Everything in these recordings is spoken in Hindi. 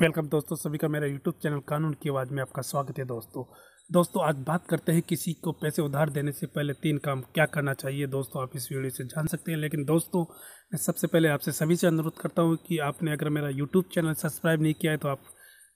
वेलकम दोस्तों सभी का मेरा यूट्यूब चैनल कानून की आवाज़ में आपका स्वागत है दोस्तों दोस्तों आज बात करते हैं किसी को पैसे उधार देने से पहले तीन काम क्या करना चाहिए दोस्तों आप इस वीडियो से जान सकते हैं लेकिन दोस्तों मैं सबसे पहले आपसे सभी से अनुरोध करता हूँ कि आपने अगर मेरा यूट्यूब चैनल सब्सक्राइब नहीं किया है तो आप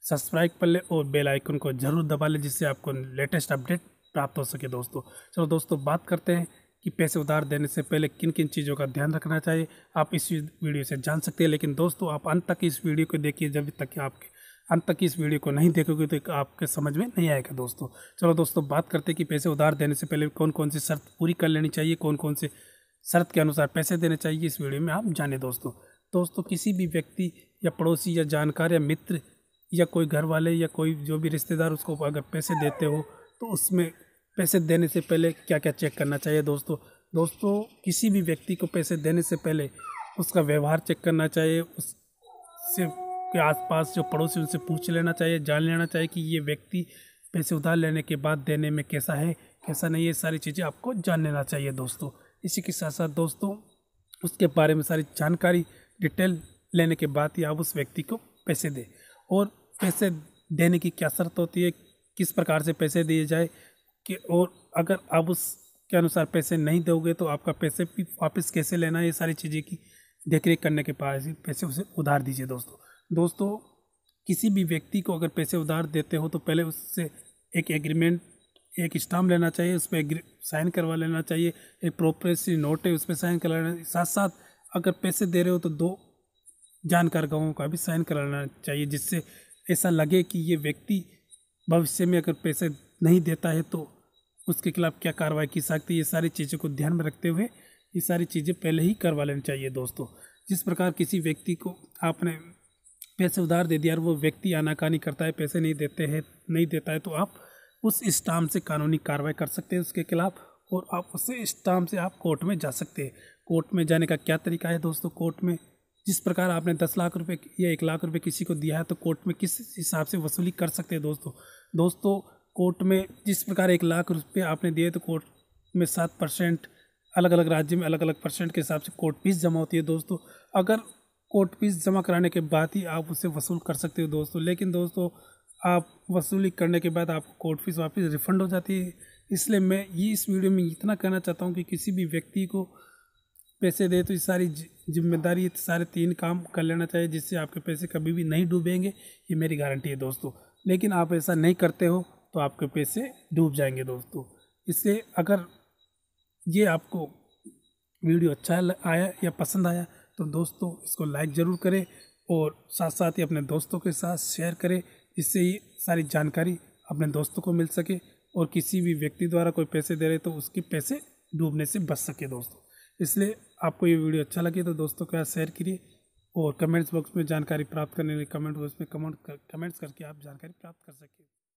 सब्सक्राइब कर लें और बेलाइकन को जरूर दबा लें जिससे आपको लेटेस्ट अपडेट प्राप्त हो सके दोस्तों चलो दोस्तों बात करते हैं कि पैसे उधार देने से पहले किन किन चीज़ों का ध्यान रखना चाहिए आप इस वीडियो से जान सकते हैं लेकिन दोस्तों आप अंत तक इस वीडियो को देखिए जब तक आपके अंत तक इस वीडियो को नहीं देखोगे तो आपके समझ में नहीं आएगा दोस्तों चलो दोस्तों बात करते हैं कि पैसे उधार देने से पहले कौन कौन सी शर्त पूरी कर लेनी चाहिए कौन कौन से शर्त के अनुसार पैसे देने चाहिए इस वीडियो में आप जाने दोस्तों दोस्तों किसी भी व्यक्ति या पड़ोसी या जानकार या मित्र या कोई घर वाले या कोई जो भी रिश्तेदार उसको अगर पैसे देते हो तो उसमें पैसे देने से पहले क्या क्या चेक करना चाहिए दोस्तों दोस्तों किसी भी व्यक्ति को पैसे देने से पहले उसका व्यवहार चेक करना चाहिए उससे के आसपास जो पड़ोसी उनसे पूछ लेना चाहिए जान लेना चाहिए कि ये व्यक्ति पैसे उधार लेने के बाद देने में कैसा है कैसा नहीं है सारी चीज़ें आपको जान लेना चाहिए दोस्तों इसी के साथ साथ दोस्तों उसके बारे में सारी जानकारी डिटेल लेने के बाद ही आप उस व्यक्ति को पैसे दें और पैसे देने की क्या शर्त होती है किस प्रकार से पैसे दिए जाए कि और अगर आप उस के अनुसार पैसे नहीं दोगे तो आपका पैसे भी वापस कैसे लेना है ये सारी चीज़ें की देख रेख करने के पास पैसे उसे उधार दीजिए दोस्तों दोस्तों किसी भी व्यक्ति को अगर पैसे उधार देते हो तो पहले उससे एक एग्रीमेंट एक स्टाम्प लेना चाहिए उस पर साइन करवा लेना चाहिए एक प्रोप्रेसरी नोट है उस पर साइन करवा लेना साथ साथ अगर पैसे दे रहे हो तो दो जानकार गाँवों का भी साइन करवाना चाहिए जिससे ऐसा लगे कि ये व्यक्ति भविष्य में अगर पैसे नहीं देता है तो उसके खिलाफ क्या कार्रवाई की सकती है ये सारी चीज़ों को ध्यान में रखते हुए ये सारी चीज़ें पहले ही करवा लेनी चाहिए दोस्तों जिस प्रकार किसी व्यक्ति को आपने पैसे उधार दे दिया और वो व्यक्ति आनाकानी करता है पैसे नहीं देते हैं नहीं देता है तो आप उस स्टाम से कानूनी कार्रवाई कर सकते हैं उसके खिलाफ और आप उससे स्टाम से आप कोर्ट में जा सकते हैं कोर्ट में जाने का क्या तरीका है दोस्तों कोर्ट में जिस प्रकार आपने दस लाख रुपए या एक लाख रुपए किसी को दिया है तो कोर्ट में किस हिसाब से वसूली कर सकते हैं दोस्तों दोस्तों कोर्ट में जिस प्रकार एक लाख रुपये आपने दिए तो कोर्ट में सात परसेंट अलग अलग राज्य में अलग अलग परसेंट के हिसाब से कोर्ट फीस जमा होती है दोस्तों अगर कोर्ट फीस जमा कराने के बाद ही आप उसे वसूल कर सकते हो दोस्तों लेकिन दोस्तों आप वसूली करने के बाद आपको कोर्ट फीस वापस रिफंड हो जाती है इसलिए मैं ये इस वीडियो में इतना कहना चाहता हूँ कि किसी भी व्यक्ति को पैसे दे तो ये सारी जिम्मेदारी सारे तीन काम कर लेना चाहिए जिससे आपके पैसे कभी भी नहीं डूबेंगे ये मेरी गारंटी है दोस्तों लेकिन आप ऐसा नहीं करते हो तो आपके पैसे डूब जाएंगे दोस्तों इससे अगर ये आपको वीडियो अच्छा आया या पसंद आया तो दोस्तों इसको लाइक ज़रूर करें और साथ साथ ही अपने दोस्तों के साथ शेयर करें इससे ये सारी जानकारी अपने दोस्तों को मिल सके और किसी भी व्यक्ति द्वारा कोई पैसे दे रहे तो उसके पैसे डूबने से बच सके दोस्तों इसलिए आपको ये वीडियो अच्छा लगे तो दोस्तों के साथ शेयर करिए और कमेंट्स बॉक्स में जानकारी प्राप्त करने के लिए कमेंट बॉक्स में कमेंट कर, कमेंट्स करके आप जानकारी प्राप्त कर सकें